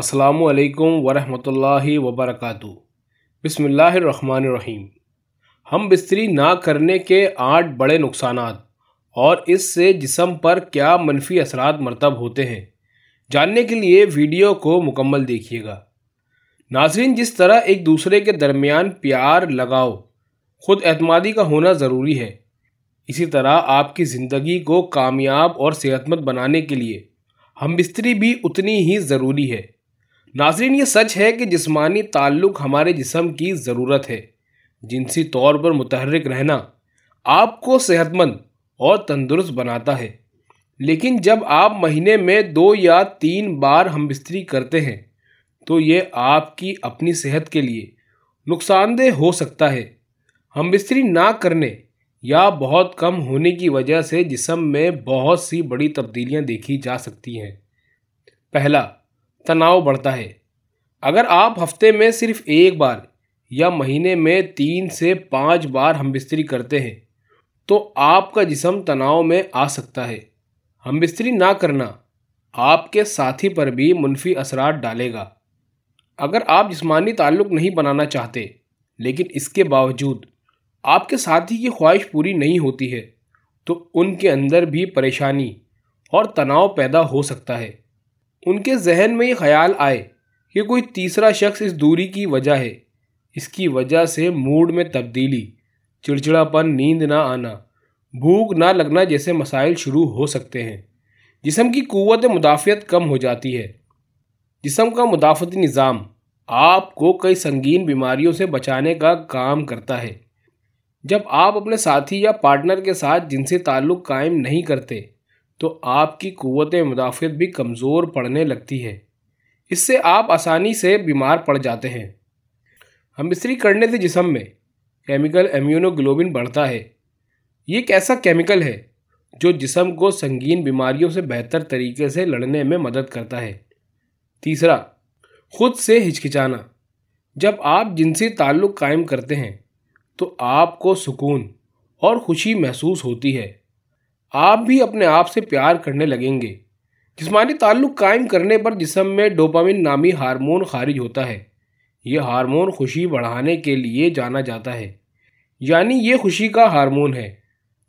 असलकम वरहमल वबरक बसमीम हम बिस्तरी ना करने के आठ बड़े नुकसान और इससे जिसम पर क्या मनफी असरा मरतब होते हैं जानने के लिए वीडियो को मुकम्मल देखिएगा नाजरन जिस तरह एक दूसरे के दरमियान प्यार लगाओ खुद अतमादी का होना ज़रूरी है इसी तरह आपकी ज़िंदगी को कामयाब और सेहतमंद बनाने के लिए हम बिस्तरी भी उतनी ही ज़रूरी है नाजरीन ये सच है कि जिस्मानी ताल्लुक हमारे जिसम की ज़रूरत है जिनसी तौर पर मुतहरक रहना आपको सेहतमंद और तंदुरुस्त बनाता है लेकिन जब आप महीने में दो या तीन बार हम बिस्तरी करते हैं तो ये आपकी अपनी सेहत के लिए नुकसानदेह हो सकता है हम बिस्तरी ना करने या बहुत कम होने की वजह से जिसम में बहुत सी बड़ी तब्दीलियां देखी जा सकती हैं पहला तनाव बढ़ता है अगर आप हफ्ते में सिर्फ एक बार या महीने में तीन से पाँच बार हम बिस्तरी करते हैं तो आपका जिसम तनाव में आ सकता है हम बिस्तरी ना करना आपके साथी पर भी मनफी असरात डालेगा अगर आप जिस्मानी ताल्लुक़ नहीं बनाना चाहते लेकिन इसके बावजूद आपके साथी की ख्वाहिश पूरी नहीं होती है तो उनके अंदर भी परेशानी और तनाव पैदा हो सकता है उनके जहन में ये ख्याल आए कि कोई तीसरा शख्स इस दूरी की वजह है इसकी वजह से मूड में तब्दीली चिड़चिड़ापन नींद ना आना भूख ना लगना जैसे मसाइल शुरू हो सकते हैं जिसम की क़वत मुदाफ़त कम हो जाती है जिसम का मुदाफ़ती निज़ाम आपको कई संगीन बीमारियों से बचाने का काम करता है जब आप अपने साथी या पार्टनर के साथ जिनसे ताल्लुक़ कायम नहीं करते तो आपकी क़वत मुदाफ़त भी कमज़ोर पड़ने लगती है इससे आप आसानी से बीमार पड़ जाते हैं हम मिस्त्री करने से जिसम में केमिकल एम्यूनोग्लोबिन बढ़ता है ये एक ऐसा केमिकल है जो जिसम को संगीन बीमारियों से बेहतर तरीके से लड़ने में मदद करता है तीसरा खुद से हिचकिचाना जब आप जिनसी ताल्लुक़ कायम करते हैं तो आपको सुकून और खुशी महसूस होती है आप भी अपने आप से प्यार करने लगेंगे जिसमानी ताल्लुक़ कायम करने पर जिसम में डोपामिन नामी हार्मोन खारिज होता है ये हार्मोन खुशी बढ़ाने के लिए जाना जाता है यानी ये खुशी का हार्मोन है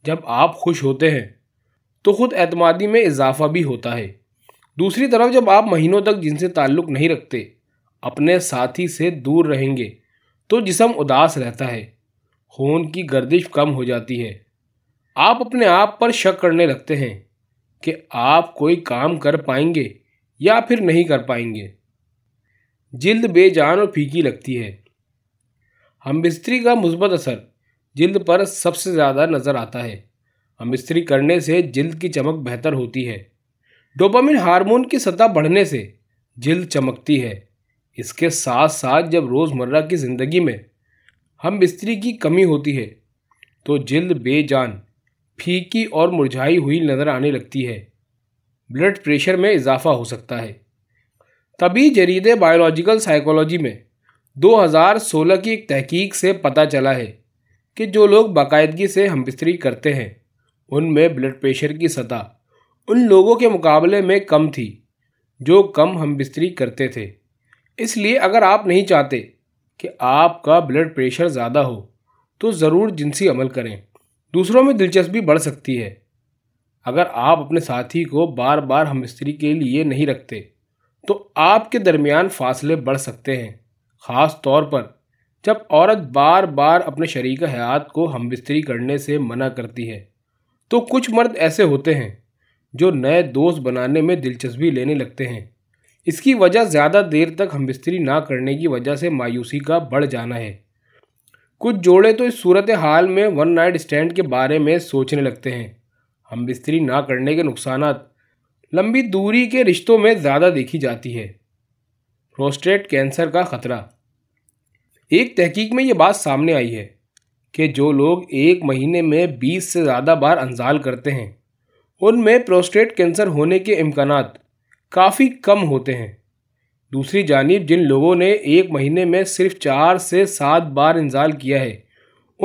जब आप खुश होते हैं तो ख़ुद एतमादी में इजाफा भी होता है दूसरी तरफ जब आप महीनों तक जिनसे ताल्लुक़ नहीं रखते अपने साथी से दूर रहेंगे तो जिसम उदास रहता है खून की गर्दिश कम हो जाती है आप अपने आप पर शक करने लगते हैं कि आप कोई काम कर पाएंगे या फिर नहीं कर पाएंगे जल्द बेजान और फीकी लगती है हम बिस्तरी का मुस्बत असर जल्द पर सबसे ज़्यादा नज़र आता है हम बिस्तरी करने से जल्द की चमक बेहतर होती है डोपामिन हार्मोन की सतह बढ़ने से जल्द चमकती है इसके साथ साथ जब रोज़मर्रा की ज़िंदगी में हम बिस्तरी की कमी होती है तो जल्द बेजान फीकी और मुरझाई हुई नज़र आने लगती है ब्लड प्रेशर में इजाफा हो सकता है तभी जरीदे बायोलॉजिकल साइकोलॉजी में 2016 की एक तहकीक से पता चला है कि जो लोग बाकायदगी से हमबिस्तरी करते हैं उनमें ब्लड प्रेशर की सतह उन लोगों के मुकाबले में कम थी जो कम हम बिस्तरी करते थे इसलिए अगर आप नहीं चाहते कि आपका ब्लड प्रेशर ज़्यादा हो तो ज़रूर जिनसी अमल करें दूसरों में दिलचस्पी बढ़ सकती है अगर आप अपने साथी को बार बार हम स्त्री के लिए नहीं रखते तो आपके दरमियान फासले बढ़ सकते हैं ख़ास तौर पर जब औरत बार बार अपने शरीक हयात को हम बिस्तरी करने से मना करती है तो कुछ मर्द ऐसे होते हैं जो नए दोस्त बनाने में दिलचस्पी लेने लगते हैं इसकी वजह ज़्यादा देर तक हम बिस्तरी ना करने की वजह से मायूसी का बढ़ जाना है कुछ जोड़े तो इस सूरत हाल में वन नाइट स्टैंड के बारे में सोचने लगते हैं हम बिस्तरी ना करने के नुकसान लंबी दूरी के रिश्तों में ज़्यादा देखी जाती है प्रोस्टेट कैंसर का ख़तरा एक तहकीक में ये बात सामने आई है कि जो लोग एक महीने में 20 से ज़्यादा बार अंजाल करते हैं उनमें प्रोस्टेट कैंसर होने के इम्कान काफ़ी कम होते हैं दूसरी जानब जिन लोगों ने एक महीने में सिर्फ चार से सात बार इंजाल किया है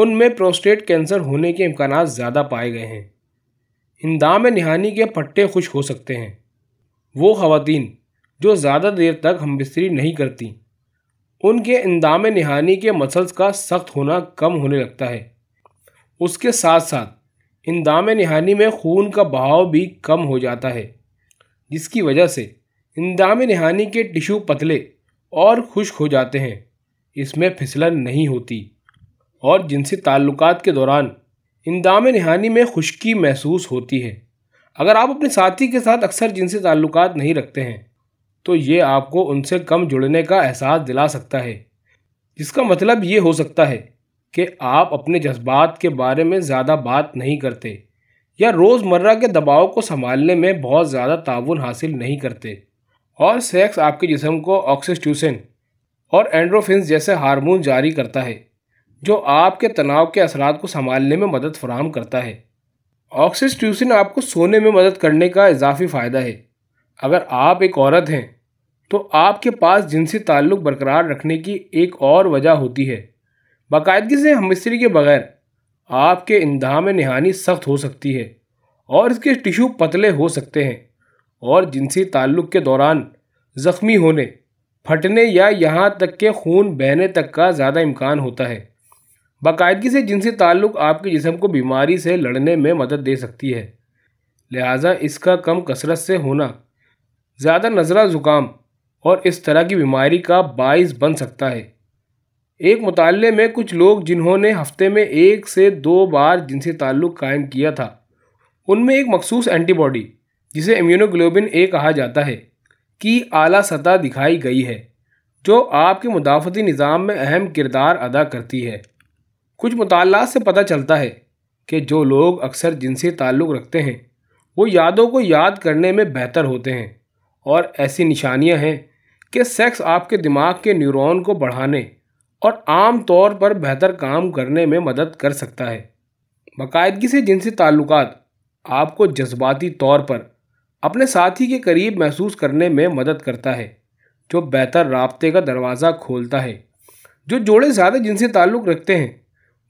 उनमें प्रोस्टेट कैंसर होने के इम्कान ज़्यादा पाए गए हैं इंदाम नहानी के पट्टे खुश हो सकते हैं वो खातन जो ज़्यादा देर तक हम बिस्तरी नहीं करती उनके इंदाम नहानी के मसल्स का सख्त होना कम होने लगता है उसके साथ साथ इंदाम नहानी में खून का बहाव भी कम हो जाता है जिसकी वजह से इंदाम नहानी के टिश्यू पतले और खुश्क हो जाते हैं इसमें फिसलन नहीं होती और जिनसी ताल्लुकात के दौरान इंदाम नहानी में खुश्की महसूस होती है अगर आप अपने साथी के साथ अक्सर जिनसी ताल्लुकात नहीं रखते हैं तो ये आपको उनसे कम जुड़ने का एहसास दिला सकता है जिसका मतलब ये हो सकता है कि आप अपने जज्बात के बारे में ज़्यादा बात नहीं करते या रोज़मर्रा के दबाव को संभालने में बहुत ज़्यादा ताउन हासिल नहीं करते और सेक्स आपके जिसम को ऑक्सीट्यूशन और एंड्रोफिन जैसे हार्मोन जारी करता है जो आपके तनाव के असरात को संभालने में मदद फराम करता है ऑक्सीट्यूसिन आपको सोने में मदद करने का इजाफी फ़ायदा है अगर आप एक औरत हैं तो आपके पास जिनसी ताल्लुक़ बरकरार रखने की एक और वजह होती है बाकायदगी से हम के बगैर आपके इंदा में निहानी सख्त हो सकती है और इसके टिश्यू पतले हो सकते हैं और जिनसी ताल्लुक़ के दौरान ज़ख्मी होने फटने या यहाँ तक के खून बहने तक का ज़्यादा इम्कान होता है बाकायदगी से जिनसी ताल्लुक़ आपके जिसम को बीमारी से लड़ने में मदद दे सकती है लिहाजा इसका कम कसरत से होना ज़्यादा नज़रा ज़ुकाम और इस तरह की बीमारी का बाइस बन सकता है एक मुताले में कुछ लोग जिन्होंने हफ्ते में एक से दो बार जिनसी ताल्लुक़ कायम किया था उनमें एक मखसूस एंटीबॉडी जिसे इम्यूनोग्लोबिन ए कहा जाता है की आला सतह दिखाई गई है जो आपके मुदाफ़ती निज़ाम में अहम किरदार अदा करती है कुछ मुताल से पता चलता है कि जो लोग अक्सर जिनसे ताल्लुक़ रखते हैं वो यादों को याद करने में बेहतर होते हैं और ऐसी निशानियां हैं कि सेक्स आपके दिमाग के न्यूरॉन को बढ़ाने और आम तौर पर बेहतर काम करने में मदद कर सकता है बाकायदगी से जिनसे ताल्लुक आपको जज्बाती तौर पर अपने साथी के करीब महसूस करने में मदद करता है जो बेहतर रबते का दरवाज़ा खोलता है जो जोड़े ज़्यादा जिनसे ताल्लुक़ रखते हैं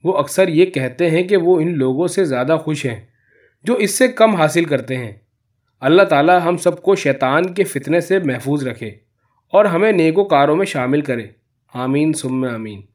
वो अक्सर ये कहते हैं कि वो इन लोगों से ज़्यादा खुश हैं जो इससे कम हासिल करते हैं अल्लाह ताला हम सबको शैतान के फितने से महफूज रखे और हमें नेकों कारों में शामिल करे आमीन सुम आमीन